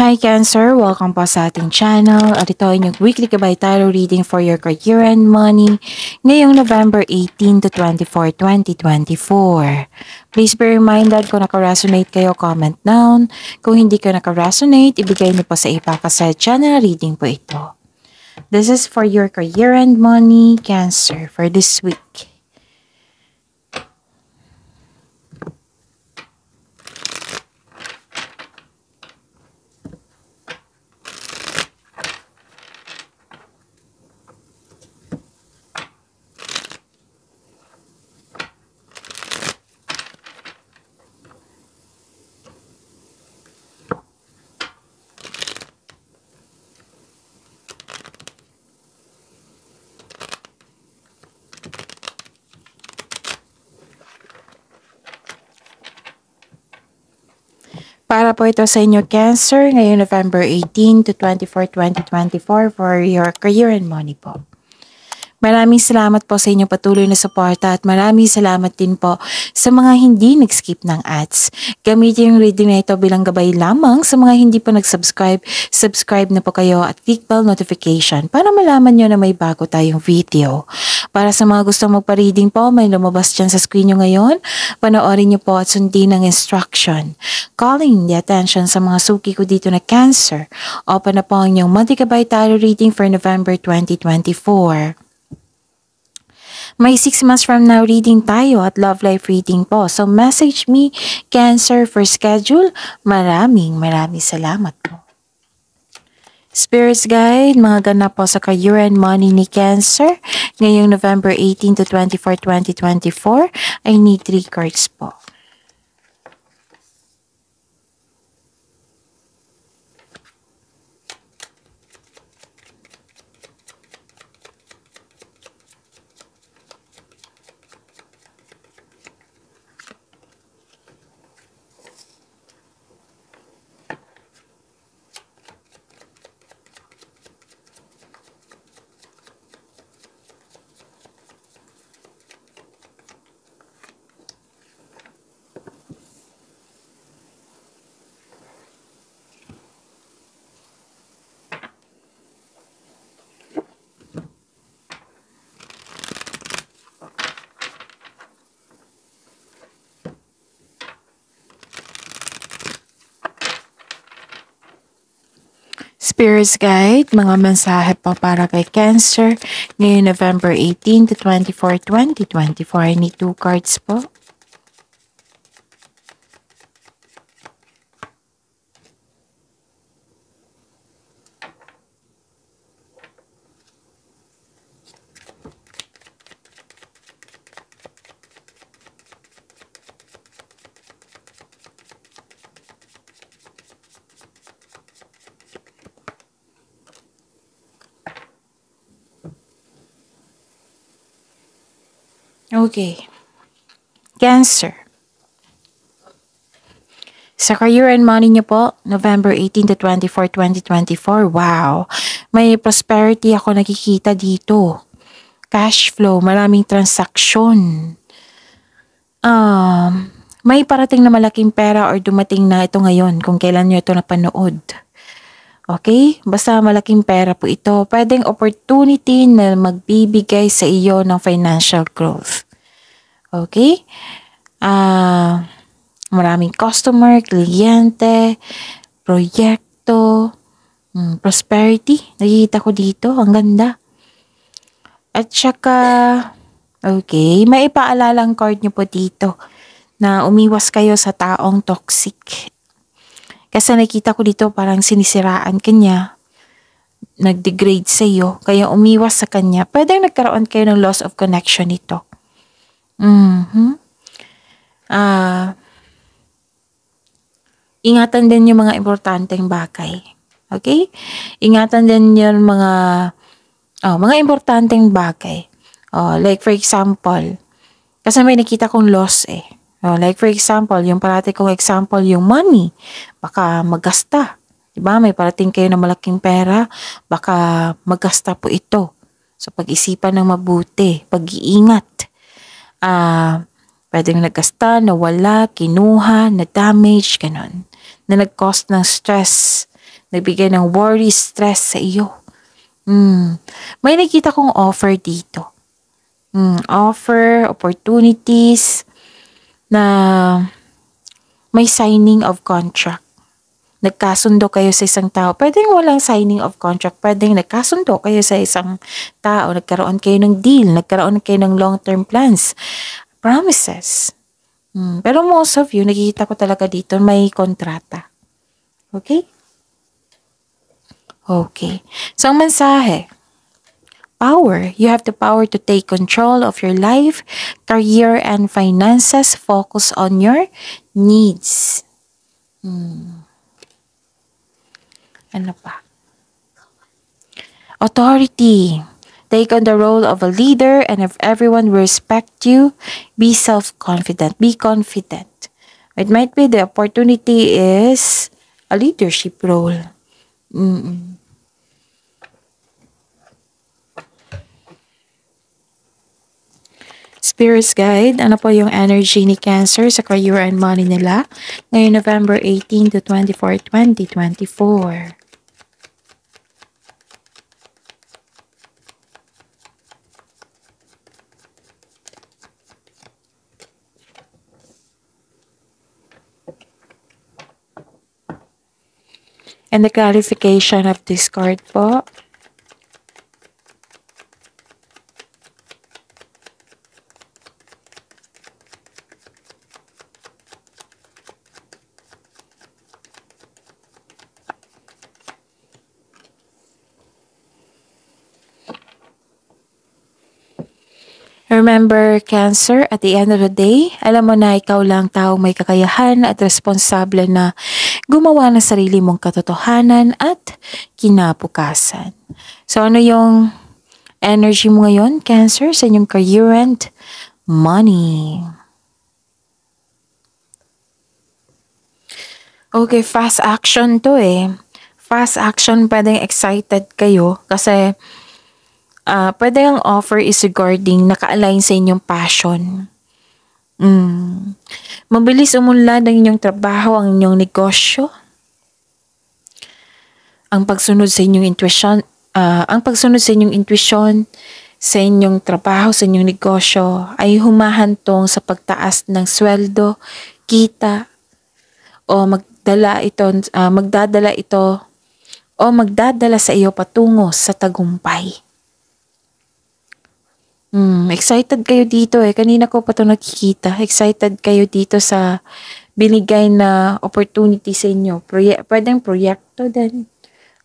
Hi Cancer! Welcome po sa ating channel. At ito ay inyong weekly gabay tarot reading for your career and money ngayong November 18 to 24, 2024. Please be reminded kung nakaresonate kayo, comment down. Kung hindi kayo nakaresonate, ibigay niyo po sa iba kasi channel reading po ito. This is for your career and money, Cancer, for this week. Para po ito sa inyo Cancer ngayong November 18 to 24, 2024 for your career and money po. Maraming salamat po sa inyong patuloy na suporta at maraming salamat din po sa mga hindi nag-skip ng ads. Gamitin yung reading na ito bilang gabay lamang sa mga hindi pa nag-subscribe. Subscribe na po kayo at click bell notification para malaman nyo na may bago tayong video. Para sa mga gusto magpa-reading po, may lumabas dyan sa screen nyo ngayon. Panoorin nyo po at sundin ang instruction. Calling the attention sa mga suki ko dito na cancer. Open na po ang inyong monthly gabay tarot reading for November 2024. May 6 months from now reading tayo at love life reading po. So message me Cancer for schedule. Maraming maraming salamat po. Spirits Guide, mga ganap po sa Kayuran Money ni Cancer. Ngayong November 18 to 24, 2024, I need 3 cards po. Spirit's Guide, mga mensahe po para kay Cancer, ngayon November 18 to 24, 2024, need two cards po. Okay. Cancer. Sa career and money niyo po, November 18 to 24, 2024. Wow! May prosperity ako nakikita dito. Cash flow, maraming transaksyon. Um, may parating na malaking pera or dumating na ito ngayon kung kailan niyo ito napanood. Okay? Basta malaking pera po ito. Pwedeng opportunity na magbibigay sa iyo ng financial growth. Okay? Ah, Uh, maraming customer, kliyente, proyekto, mm, prosperity. Nakikita ko dito. Ang ganda. At saka, okay, may ipaalalang card nyo po dito na umiwas kayo sa taong toxic. Kasi nakita ko dito parang sinisiraan kanya nag-degrade sa iyo, kaya umiwas sa kanya, Pwede nagkaroon kayo ng loss of connection nito. Mhm. Ah, ingatan din yung mga importanteng bagay, Okay? Ingatan din yung mga, oh, mga importanteng bagay. Oh, like for example, kasi may nakita kong loss, eh. Oh, like for example, yung parati kong example, yung money, baka maggasta, 'di ba? May parating kayo na malaking pera, baka maggasta po ito. So, pag-isipan ng mabuti, pag-iingat uh, pwedeng nagkasta, nawala, kinuha, na-damage, ganun. Na nag-cause ng stress, nagbigay ng worry, stress sa iyo. Mm. May nakita kong offer dito. Mm, offer, opportunities, na may signing of contract nagkasundo kayo sa isang tao. Pwedeng walang signing of contract. Pwedeng nagkasundo kayo sa isang tao. Nagkaroon kayo ng deal. Nagkaroon kayo ng long-term plans. Promises. Hmm. Pero most of you, nakikita ko talaga dito, may kontrata. Okay? Okay. So, ang mensahe. Power. You have the power to take control of your life, career, and finances. Focus on your needs. Hmm. Ano pa? Authority. Take on the role of a leader and if everyone respects respect you, be self-confident. Be confident. It might be the opportunity is a leadership role. Mm -mm. Spirit's Guide, ano po yung energy ni Cancer sa career and money nila ngayon November 18 to 24, 2024. and the clarification of this card po. Remember, Cancer, at the end of the day, alam mo na ikaw lang tao may kakayahan at responsable na gumawa ng sarili mong katotohanan at kinapukasan. So ano yung energy mo ngayon, Cancer, sa inyong current money? Okay, fast action to eh. Fast action, pwedeng excited kayo kasi uh, pwede ang offer is regarding naka-align sa inyong passion. Mm. Mabilis umunlad ang inyong trabaho, ang inyong negosyo. Ang pagsunod sa inyong intuition, uh, ang pagsunod sa inyong intuition, sa inyong trabaho, sa inyong negosyo ay humahantong sa pagtaas ng sweldo, kita o magdala ito uh, magdadala ito o magdadala sa iyo patungo sa tagumpay. Hmm, excited kayo dito eh. Kanina ko pa ito nakikita. Excited kayo dito sa binigay na opportunity sa inyo. Proye pwedeng proyekto din.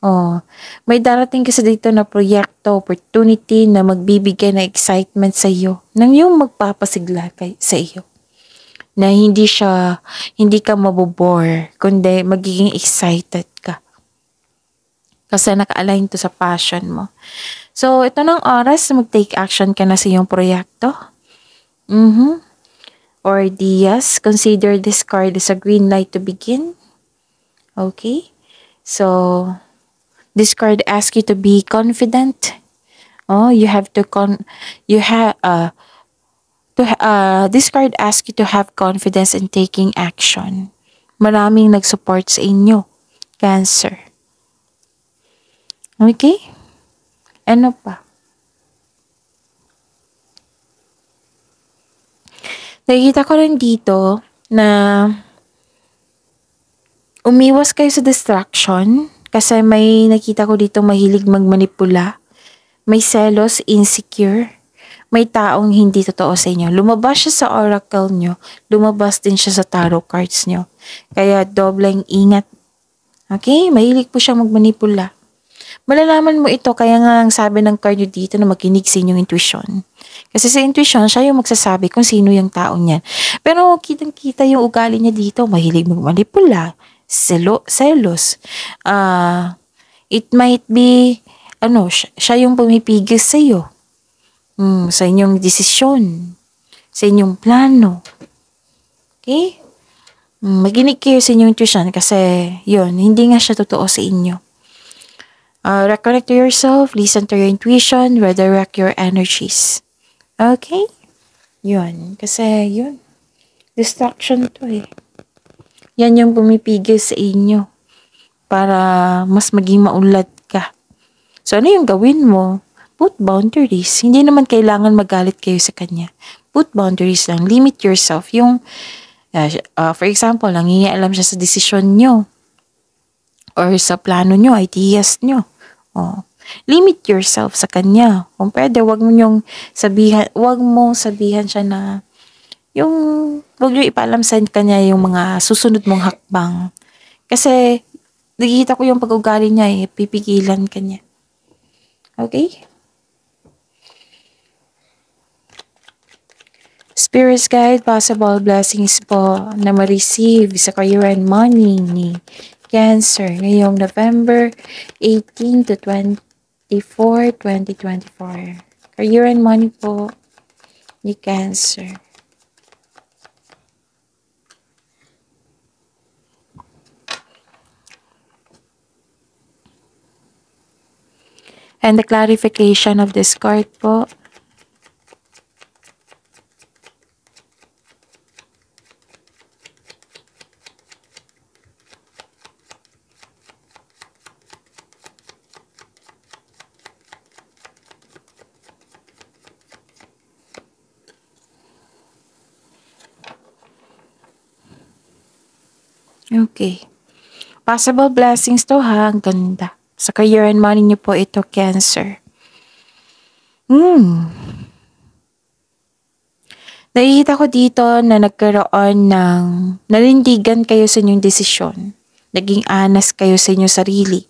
Oh, may darating kasi dito na proyekto, opportunity na magbibigay na excitement sa iyo. Nang yung magpapasigla kay, sa iyo. Na hindi siya, hindi ka mabobore, kundi magiging excited ka. Kasi naka-align to sa passion mo. So, ito ng oras mag-take action ka na sa iyong proyekto. Mm-hmm. Or Diaz, consider this card as a green light to begin. Okay? So, this card asks you to be confident. Oh, you have to con you have uh to uh this card asks you to have confidence in taking action. Maraming nag-support sa inyo, Cancer. Okay? Ano pa? Nakikita ko rin dito na umiwas kayo sa distraction kasi may nakita ko dito mahilig magmanipula. May selos, insecure. May taong hindi totoo sa inyo. Lumabas siya sa oracle nyo. Lumabas din siya sa tarot cards nyo. Kaya dobleng ingat. Okay? Mahilig po siyang magmanipula. Malalaman mo ito kaya nga ang sabi ng card dito na makinig sa inyong intuition. Kasi sa intuition, siya yung magsasabi kung sino yung tao niya. Pero kitang-kita yung ugali niya dito, mahilig magmanipula, selo, selos. Uh, it might be, ano, siya, siya yung pumipigil sa iyo. Mm, sa inyong desisyon, sa inyong plano. Okay? Mm, Maginig kayo sa inyong intuition kasi yun, hindi nga siya totoo sa inyo. Uh, reconnect to yourself, listen to your intuition, redirect your energies. Okay? Yun. Kasi, yun. Distraction to eh. Yan yung pumipigil sa inyo para mas maging maulad ka. So, ano yung gawin mo? Put boundaries. Hindi naman kailangan magalit kayo sa kanya. Put boundaries lang. Limit yourself. Yung, uh, for example, nangingialam siya sa desisyon nyo or sa plano nyo, ideas nyo. Oh. Limit yourself sa kanya. Kung pwede, wag mo yung sabihan, wag mo sabihan siya na yung wag niyo ipaalam sa kanya yung mga susunod mong hakbang. Kasi nakikita ko yung pag-ugali niya eh, pipigilan kanya. Okay? Spirits guide, possible blessings po na ma-receive sa career and money ni Cancer, ngayong November 18 to 24, 2024. Career and money po ni Cancer. And the clarification of this card po Okay. Possible blessings to ha. Ang ganda. Sa career and money niyo po ito, Cancer. Hmm. Nakikita ko dito na nagkaroon ng nalindigan kayo sa inyong desisyon. Naging anas kayo sa inyong sarili.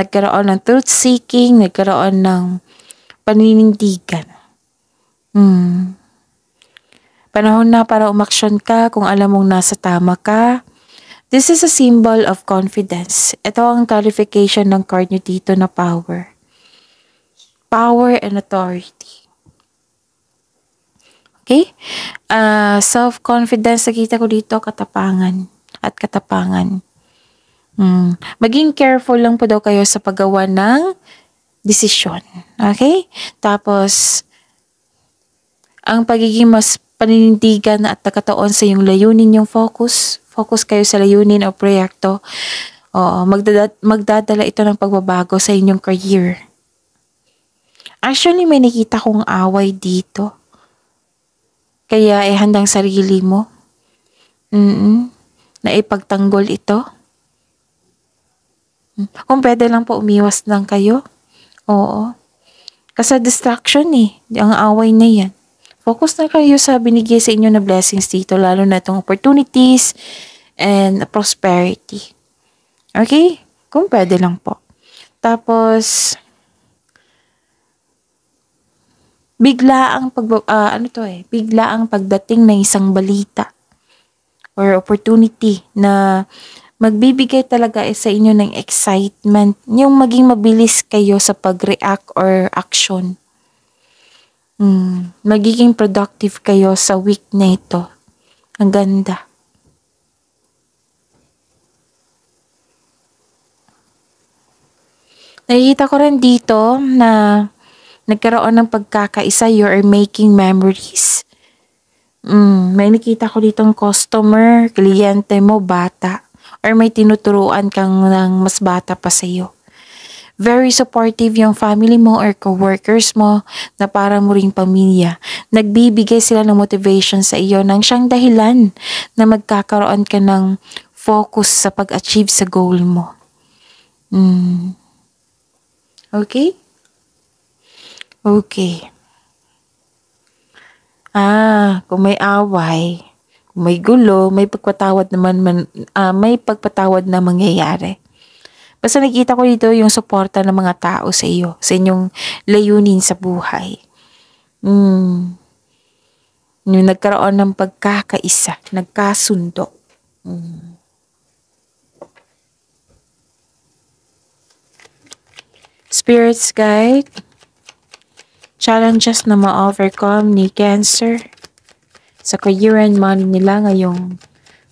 Nagkaroon ng truth-seeking, nagkaroon ng paninindigan. Hmm. Panahon na para umaksyon ka kung alam mong nasa tama ka. This is a symbol of confidence. Ito ang clarification ng card nyo dito na power. Power and authority. Okay? Uh, Self-confidence, nakita ko dito, katapangan. At katapangan. Mm. Maging careful lang po daw kayo sa paggawa ng desisyon. Okay? Tapos, ang pagiging mas paninindigan at nakataon sa iyong layunin yung focus. Focus kayo sa layunin o proyekto. Oo, magdadala, magdadala ito ng pagbabago sa inyong career. Actually, may nakita kong away dito. Kaya ihandang eh, handang sarili mo. Mm-mm. Na ipagtanggol ito. Mm. Kung pwede lang po umiwas lang kayo. Oo. Kasi distraction eh. Ang away na yan. Focus na kayo sa binigay sa inyo na blessings dito, lalo na itong opportunities and prosperity. Okay? Kung pwede lang po. Tapos, bigla ang pag uh, ah, ano to eh, bigla ang pagdating ng isang balita or opportunity na magbibigay talaga eh sa inyo ng excitement, yung maging mabilis kayo sa pag-react or action. Mm, magiging productive kayo sa week na ito. Ang ganda. Nakikita ko rin dito na nagkaroon ng pagkakaisa, you are making memories. Mm, may nakita ko ditong customer, kliyente mo, bata. Or may tinuturuan kang ng mas bata pa sa'yo. Very supportive yung family mo or coworkers mo na para mo ring pamilya. Nagbibigay sila ng motivation sa iyo ng siyang dahilan na magkakaroon ka ng focus sa pag-achieve sa goal mo. Mm. Okay? Okay. Ah, kung may away, may gulo, may pagpatawad naman man, uh, may pagpatawad na mangyayari. Basta nakita ko dito yung suporta ng mga tao sa iyo, sa inyong layunin sa buhay. Mm. Yung nagkaroon ng pagkakaisa, nagkasundo. Mm. Spirits Guide. Challenges na ma-overcome ni Cancer sa Kuyuran Money nila ngayong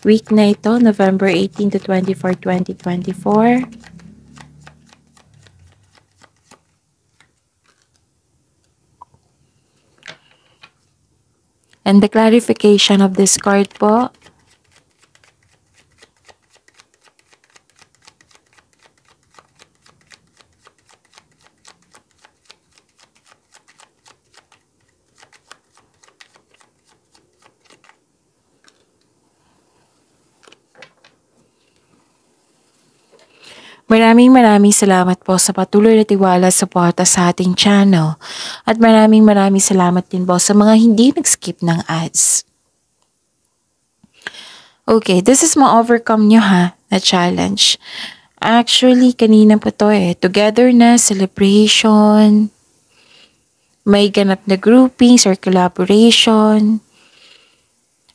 week na ito, November 18 to 24, 2024. And the clarification of this card po Maraming maraming salamat po sa patuloy na tiwala sa suporta sa ating channel. At maraming maraming salamat din po sa mga hindi nag-skip ng ads. Okay, this is ma-overcome nyo ha, na challenge. Actually, kanina po to eh. Together na, celebration, may ganap na groupings or collaboration.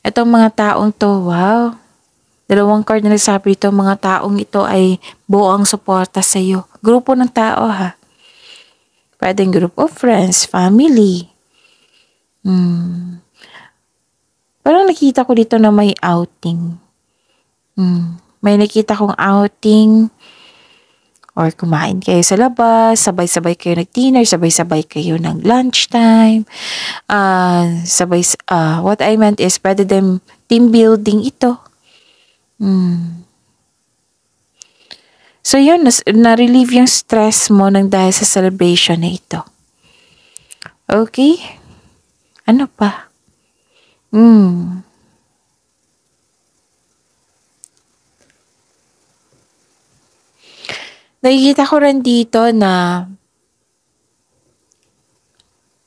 Itong mga taong to, wow, Dalawang card na nagsabi dito, mga taong ito ay buong suporta sa iyo. Grupo ng tao ha. Pwedeng group of friends, family. Hmm. Parang nakita ko dito na may outing. Hmm. May nakita kong outing or kumain kayo sa labas, sabay-sabay kayo nag-dinner, sabay-sabay kayo ng lunchtime, uh, sabay, uh, what I meant is, pwede din team building ito. Mm. So yun, na-relieve yung stress mo nang dahil sa celebration na ito. Okay? Ano pa? Mm. Nakikita ko rin dito na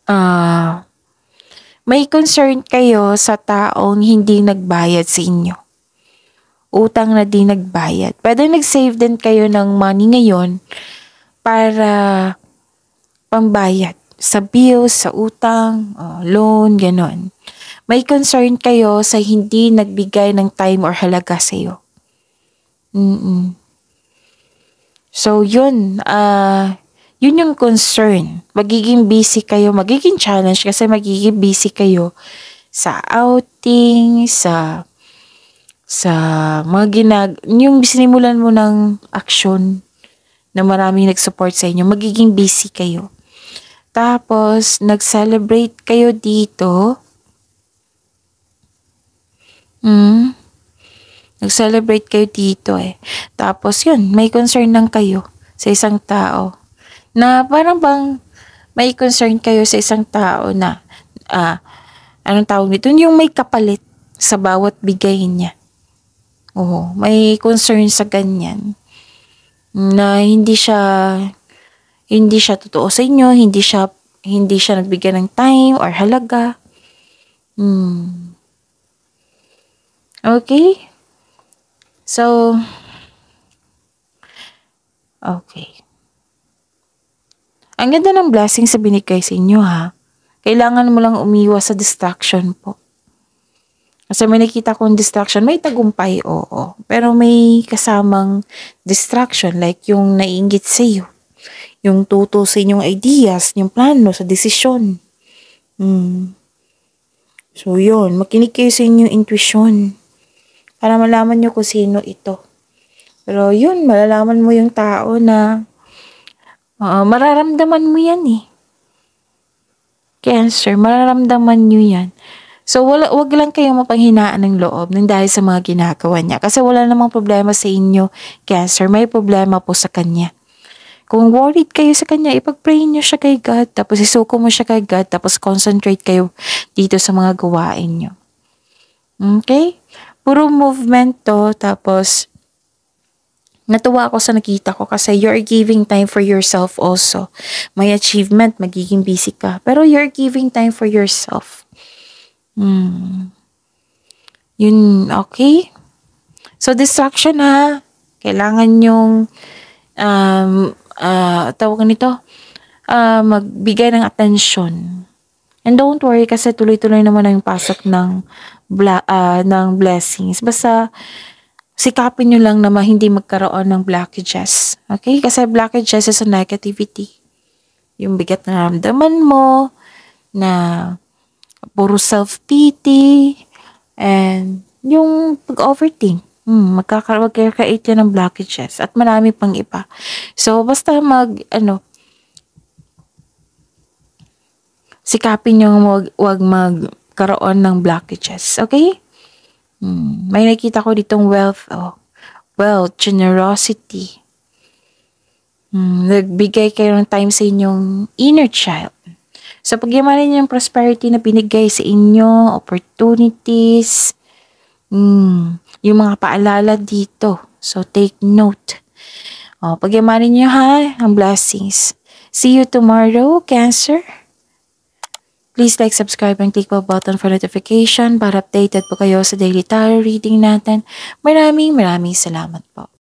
uh, may concern kayo sa taong hindi nagbayad sa inyo utang na di nagbayad. Pwede nag-save din kayo ng money ngayon para pambayad sa bills, sa utang, uh, loan, ganon. May concern kayo sa hindi nagbigay ng time or halaga sa iyo. mm So, yun. Uh, yun yung concern. Magiging busy kayo, magiging challenge kasi magiging busy kayo sa outing, sa sa mga ginag, yung sinimulan mo ng aksyon na maraming nag-support sa inyo, magiging busy kayo. Tapos, nag-celebrate kayo dito. Hmm? Nag-celebrate kayo dito eh. Tapos yun, may concern lang kayo sa isang tao. Na parang bang may concern kayo sa isang tao na ah, anong tawag nito? Yung may kapalit sa bawat bigay niya. Oo, may concern sa ganyan. Na hindi siya hindi siya totoo sa inyo, hindi siya hindi siya nagbigay ng time or halaga. Hmm. Okay? So, okay. Ang ganda ng blessing sa binigay sa inyo ha. Kailangan mo lang umiwas sa distraction po. Kasi may nakita kong distraction, may tagumpay, oo. Pero may kasamang distraction, like yung naiingit sa iyo. Yung tuto sa inyong ideas, yung plano sa desisyon. Hmm. So, yun. Makinig kayo sa inyong intuition. Para malaman nyo kung sino ito. Pero yun, malalaman mo yung tao na uh, mararamdaman mo yan eh. Cancer, mararamdaman nyo yan. So, wala, wag lang kayo mapanghinaan ng loob ng dahil sa mga ginagawa niya. Kasi wala namang problema sa inyo, Cancer. May problema po sa kanya. Kung worried kayo sa kanya, ipag-pray nyo siya kay God. Tapos isuko mo siya kay God. Tapos concentrate kayo dito sa mga gawain nyo. Okay? Puro movement to. Tapos, Natuwa ako sa nakita ko kasi you're giving time for yourself also. May achievement, magiging busy ka. Pero you're giving time for yourself. Hmm. Yun, okay? So, distraction ha. Kailangan yung, um, uh, tawag nito, uh, magbigay ng attention. And don't worry kasi tuloy-tuloy naman ang pasok ng, bla, uh, ng blessings. Basta, sikapin nyo lang na hindi magkaroon ng blockages. Okay? Kasi blockages is a negativity. Yung bigat na ramdaman mo, na puro self-pity, and yung pag-overthink. Hmm, magkaka magkakait yan ng blockages at marami pang iba. So, basta mag, ano, sikapin yung wag, wag magkaroon ng blockages. Okay? Hmm. May nakita ko ditong wealth. Oh. Wealth, generosity. Hmm. Nagbigay kayo ng time sa inyong inner child. So, pagyamanin niyo yung prosperity na binigay sa inyo, opportunities, mm, yung mga paalala dito. So, take note. O, oh, pagyamanin niyo ha, ang blessings. See you tomorrow, Cancer. Please like, subscribe, and click the button for notification para updated po kayo sa daily tarot reading natin. Maraming maraming salamat po.